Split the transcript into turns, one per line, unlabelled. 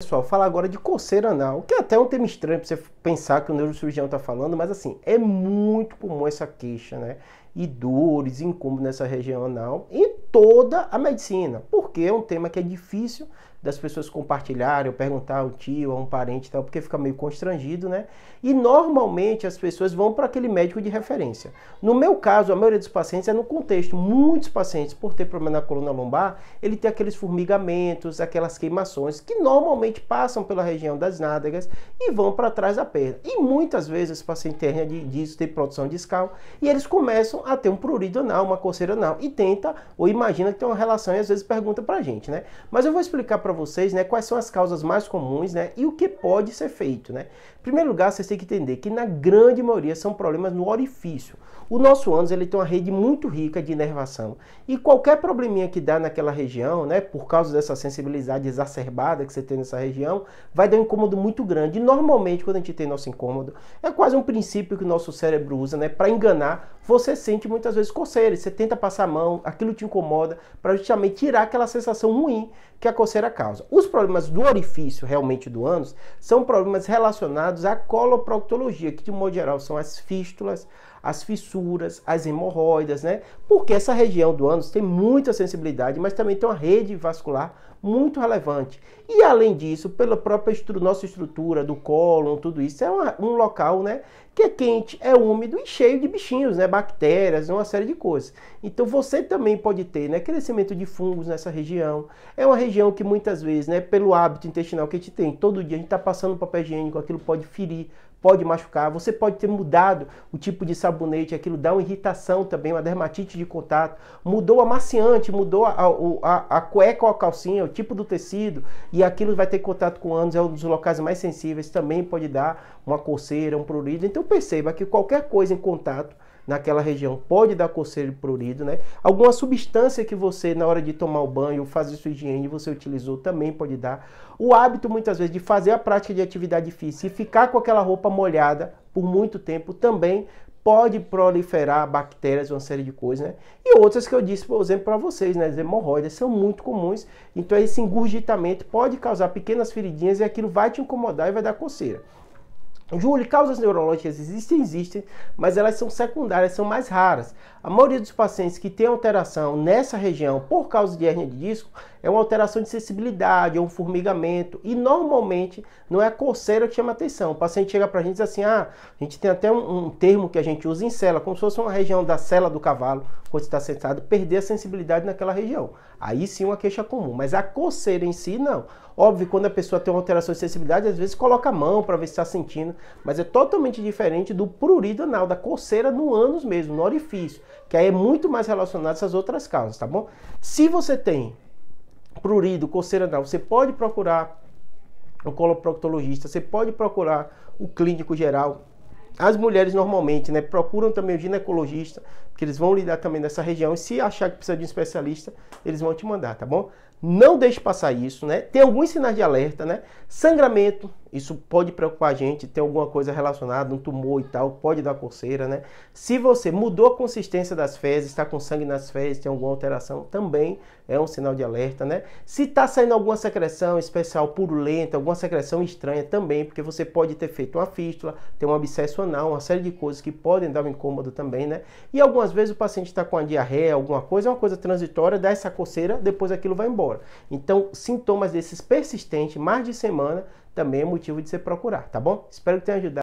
Pessoal, falar agora de coceira anal, que é até um tema estranho para você pensar que o neurocirurgião está falando, mas assim, é muito comum essa queixa, né? E dores, incômodo nessa região anal em toda a medicina. Por porque é um tema que é difícil das pessoas compartilharem, ou perguntar ao tio, a um parente e tal, porque fica meio constrangido, né? E normalmente as pessoas vão para aquele médico de referência. No meu caso, a maioria dos pacientes é no contexto. Muitos pacientes, por ter problema na coluna lombar, ele tem aqueles formigamentos, aquelas queimações que normalmente passam pela região das nádegas e vão para trás da perna. E muitas vezes o paciente hérnia de disso, tem produção discal, e eles começam a ter um prurido anal, uma coceira anal, e tenta ou imagina que tem uma relação e às vezes pergunta para a gente, né? Mas eu vou explicar para vocês, né, quais são as causas mais comuns, né, e o que pode ser feito, né? Em primeiro lugar, vocês têm que entender que na grande maioria são problemas no orifício. O nosso ânus ele tem uma rede muito rica de inervação e qualquer probleminha que dá naquela região, né, por causa dessa sensibilidade exacerbada que você tem nessa região, vai dar um incômodo muito grande. E normalmente quando a gente tem nosso incômodo, é quase um princípio que o nosso cérebro usa, né, para enganar. Você sente muitas vezes coceira, você tenta passar a mão, aquilo te incomoda para justamente tirar aquela sensação ruim que a coceira causa. Os problemas do orifício realmente do ânus são problemas relacionados à coloproctologia, que de modo geral são as fístulas, as fissuras, as hemorroidas, né? Porque essa região do ânus tem muita sensibilidade, mas também tem uma rede vascular muito relevante. E além disso, pela própria estru nossa estrutura do cólon, tudo isso, é uma, um local né, que é quente, é úmido e cheio de bichinhos, né, bactérias, uma série de coisas. Então você também pode ter né, crescimento de fungos nessa região. É uma região que muitas vezes, né, pelo hábito intestinal que a gente tem, todo dia a gente está passando papel higiênico, aquilo pode ferir, pode machucar. Você pode ter mudado o tipo de sabonete, aquilo dá uma irritação também, uma dermatite de contato, mudou a maciante, mudou a, a, a, cueca ou a calcinha, o tipo do tecido, e aquilo vai ter contato com ânus, é um dos locais mais sensíveis, também pode dar uma coceira, um prurido. Então perceba que qualquer coisa em contato naquela região pode dar coceira e prurido, né? Alguma substância que você, na hora de tomar o banho, fazer sua higiene, você utilizou, também pode dar. O hábito, muitas vezes, de fazer a prática de atividade física e ficar com aquela roupa molhada por muito tempo também pode proliferar bactérias, uma série de coisas, né? E outras que eu disse, por exemplo, para vocês, né? As hemorroidas são muito comuns, então esse engurgitamento pode causar pequenas feridinhas e aquilo vai te incomodar e vai dar coceira. Júlio, causas neurológicas existem, existem, mas elas são secundárias, são mais raras. A maioria dos pacientes que tem alteração nessa região por causa de hérnia de disco, é uma alteração de sensibilidade, é um formigamento. E normalmente não é a coceira que chama atenção. O paciente chega para a gente e diz assim: ah, a gente tem até um, um, termo que a gente usa em cela, como se fosse uma região da cela do cavalo, quando está sentado, perder a sensibilidade naquela região. Aí sim uma queixa comum, mas a coceira em si não. Óbvio, quando a pessoa tem uma alteração de sensibilidade, às vezes coloca a mão para ver se está sentindo, mas é totalmente diferente do prurido anal, da coceira no ânus mesmo, no orifício, que aí é muito mais relacionado a essas outras causas, tá bom? Se você tem prurido, coceira anal, você pode procurar o coloproctologista, você pode procurar o clínico geral. As mulheres normalmente, né, procuram também o ginecologista, porque eles vão lidar também nessa região. E se achar que precisa de um especialista, eles vão te mandar, tá bom? Não deixe passar isso, né? Tem alguns sinais de alerta, né? Sangramento, isso pode preocupar a gente, tem alguma coisa relacionada, um tumor e tal, pode dar coceira, né? Se você mudou a consistência das fezes, está com sangue nas fezes, tem alguma alteração, também é um sinal de alerta, né? Se está saindo alguma secreção especial purulenta, alguma secreção estranha também, porque você pode ter feito uma fístula, ter um abscesso anal, uma série de coisas que podem dar um incômodo também, né? E algumas vezes o paciente está com a diarreia, alguma coisa, é uma coisa transitória, dá essa coceira, depois aquilo vai embora. Então, sintomas desses persistentes, mais de semana, também é motivo de você procurar, tá bom? Espero que tenha ajudado.